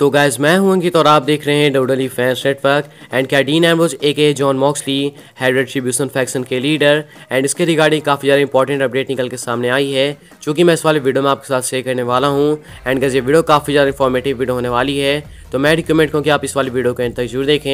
तो गैज मैं हूं अंकित और आप देख रहे हैं डोडली फैंस नेटवर्क एंड क्या Dean Ambrose aka Jon Moxley head faction के लीडर एंड इसके रिगार्डिंग काफ़ी ज़्यादा इंपॉर्टेंट अपडेट निकल के सामने आई है जो कि मैं इस वाले वीडियो में आपके साथ शेयर करने वाला हूं एंड गैज ये वीडियो काफ़ी ज़्यादा इन्फॉर्मेटिव वीडियो होने वाली है तो मैं रिकमेंड करूँ कि आप इस वाली वीडियो को इंतजार तक जरूर देखें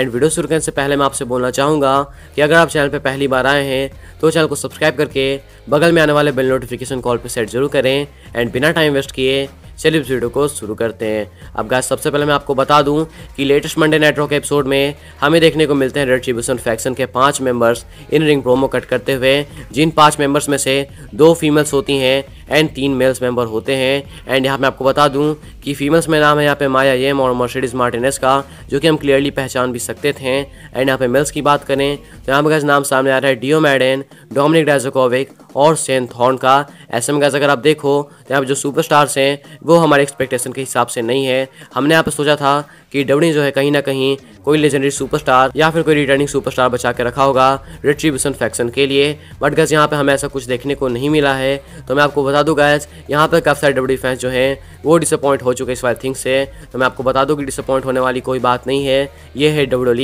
एंड वीडियो शुरू करने से पहले मैं आपसे बोलना चाहूँगा कि अगर आप चैनल पर पहली बार आए हैं तो चैनल को सब्सक्राइब करके बगल में आने वाले बिल नोटिफिकेशन कॉल पर सेट जरूर करें एंड बिना टाइम वेस्ट किए चलिए इस वीडियो को शुरू करते हैं अब गाय सबसे पहले मैं आपको बता दूं कि लेटेस्ट मंडे नेटवर्क एपिसोड में हमें देखने को मिलते हैं रेट्रीब्यूशन फैक्शन के पांच members in ring promo cut करते हुए जिन पांच मेंबर्स में से दो फीमेल्स होती हैं एंड तीन मेल्स मेंबर होते हैं एंड यहाँ मैं आपको बता दूँ कि फीमेल्स में नाम है यहाँ पे माया येम और मर्सिडीज मार्टिनेस का जो कि हम क्लियरली पहचान भी सकते थे एंड यहाँ पे मेल्स की बात करें तो यहाँ पे नाम सामने आ रहा है डियो मैडन डोमिनिक डेजोकोविक और सेन थॉर्न का ऐसे में गैस अगर आप देखो तो यहाँ पर जो सुपरस्टार्स हैं वो हमारे एक्सपेक्टेशन के हिसाब से नहीं है हमने यहाँ पर सोचा था कि डब्ल्यू जो है कहीं ना कहीं कोई लेजेंडरी सुपरस्टार या फिर कोई रिटर्निंग सुपरस्टार बचा के रखा होगा रिट्रीब्यूशन फैक्शन के लिए बट गैस यहाँ पर हमें ऐसा कुछ देखने को नहीं मिला है तो मैं आपको बता दूँ गैस यहाँ पर काफ़ी सारे डब्ल्यू फैंस जो हैं वो डिसअपॉइंट हो चुके इस वाले थिंग से तो मैं आपको बता दूँ कि डिसअपॉइंट होने वाली कोई बात नहीं है ये है डब्ल्यू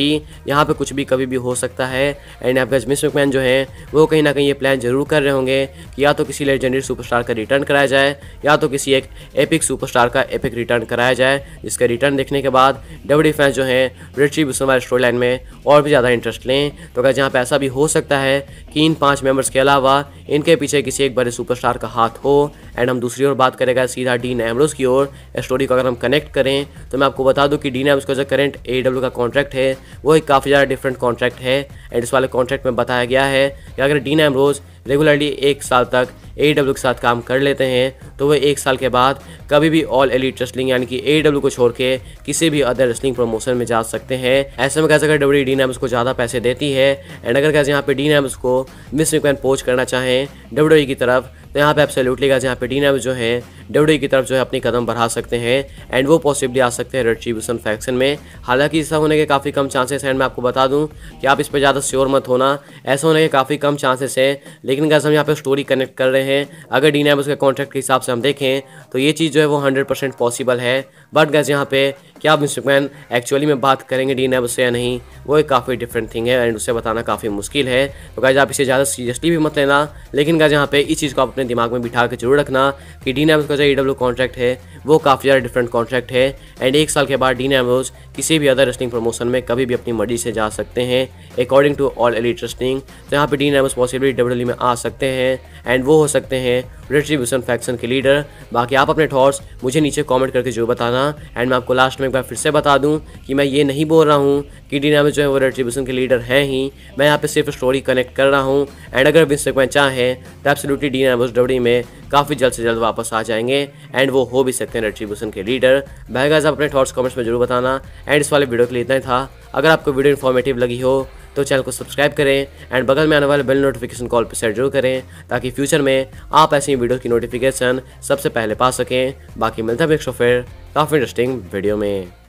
यहाँ पर कुछ भी कभी भी हो सकता है एंड आप गज मिस मैन जो है वो कहीं ना कहीं ये प्लान जरूर कर रहे होंगे कि या तो किसी लेजेंडरी सुपरस्टार का रिटर्न कराया जाए या तो किसी एक एपिक सुपरस्टार का एपिक रिटर्न कराया जाए जिसका रिटर्न देखने के बाद डब्ल्यू फैंस जो हैं रेट्रीब्यूशन वाले स्टोरी लाइन में और भी ज़्यादा इंटरेस्ट लें तो अगर जहाँ पर ऐसा भी हो सकता है कि इन पाँच मेम्बर्स के अलावा इनके पीछे किसी एक बड़े सुपरस्टार का हाथ को एंड हम दूसरी ओर बात करेगा सीधा डीन एमरोज की ओर स्टोरी को अगर हम कनेक्ट करें तो मैं आपको बता दूं कि डीन एमरोज का जो करंट ए e का कॉन्ट्रैक्ट है वो एक काफ़ी ज़्यादा डिफरेंट कॉन्ट्रैक्ट है एंड इस वाले कॉन्ट्रैक्ट में बताया गया है कि अगर डीन एमरोज रेगुलरली एक साल तक ए e के साथ काम कर लेते हैं तो वह एक साल के बाद कभी भी ऑल एलिट रेस्लिंग यानी कि ए e को छोड़ के किसी भी अदर रेस्लिंग प्रमोशन में जा सकते हैं ऐसे में कैसे अगर डब्ल्यू डी नेम्स को ज़्यादा पैसे देती है एंड अगर कैसे यहाँ पे डी नेम्स को मिस रिक्वेन पोच करना चाहें डब्ल्यू की तरफ तो यहाँ पे आप सैल्यूट लेगा जहाँ पे डी जो है डब्ल्यू की तरफ जो है अपनी कदम बढ़ा सकते हैं एंड वो पॉसिबली आ सकते हैं रेट्रीब्यूशन फैक्शन में हालांकि ऐसा होने के काफ़ी कम चांसेस हैं मैं आपको बता दूँ कि आप इस पर ज़्यादा श्योर मत होना ऐसा होने के काफ़ी कम चांसेस हैं लेकिन अगर हम यहाँ पर स्टोरी कनेक्ट कर रहे हैं अगर डी नाइम उसके कॉन्ट्रैक्ट के हिसाब से हम देखें तो ये चीज़ जो है वो हंड्रेड पॉसिबल है बट गैस यहाँ पे क्या आप मिस्टरमैन एक्चुअली में बात करेंगे डी नाइब से या नहीं वो एक काफ़ी डिफरेंट थिंग है एंड उसे बताना काफ़ी मुश्किल है तो गाइज आप इसे ज़्यादा सीरियसली भी मत लेना लेकिन गाइज यहाँ पे इस चीज़ को आप अपने दिमाग में बिठा के जरूर रखना कि डी नाइब का जो ई कॉन्ट्रैक्ट e है वो काफ़ी ज़्यादा डिफरेंट कॉन्ट्रैक्ट है एंड एक साल के बाद डीन एमरोज किसी भी अदर रेस्टिंग प्रमोशन में कभी भी अपनी मर्जी से जा सकते हैं according to all elite wrestling तो यहाँ पे डीन एम पॉसिबिलिटी डब्ल्यू में आ सकते हैं एंड वो हो सकते हैं रेट्रीब्यूशन फैक्शन के लीडर बाकी आप अपने थॉट्स मुझे नीचे कमेंट करके जो बताना एंड मैं आपको लास्ट में एक बार फिर से बता दूं कि मैं ये नहीं बोल रहा हूँ कि डी नामे जो है वो रेट्रीब्यूशन के लीडर हैं ही मैं यहाँ पे सिर्फ स्टोरी कनेक्ट कर रहा हूँ एंड अगर विंस तो e में चाहें तो एब्सोल्युटली डी एम डब्ल्यू में काफ़ी जल्द से जल्द वापस आ जाएंगे एंड वो हो भी सकते हैं रेट्रीब्यूशन के लीडर भाई आप अपने थॉट्स कॉमेंट्स में जरूर बताना एंड इस वाले वीडियो के लिए इतना ही था अगर आपको वीडियो इन्फॉर्मेटिव लगी हो तो चैनल को सब्सक्राइब करें एंड बगल में आने वाले बेल नोटिफिकेशन कॉल पर सेट जरूर करें ताकि फ्यूचर में आप ऐसी वीडियो की नोटिफिकेशन सबसे पहले पा सकें बाकी मिलता है फिर काफ़ी इंटरेस्टिंग वीडियो में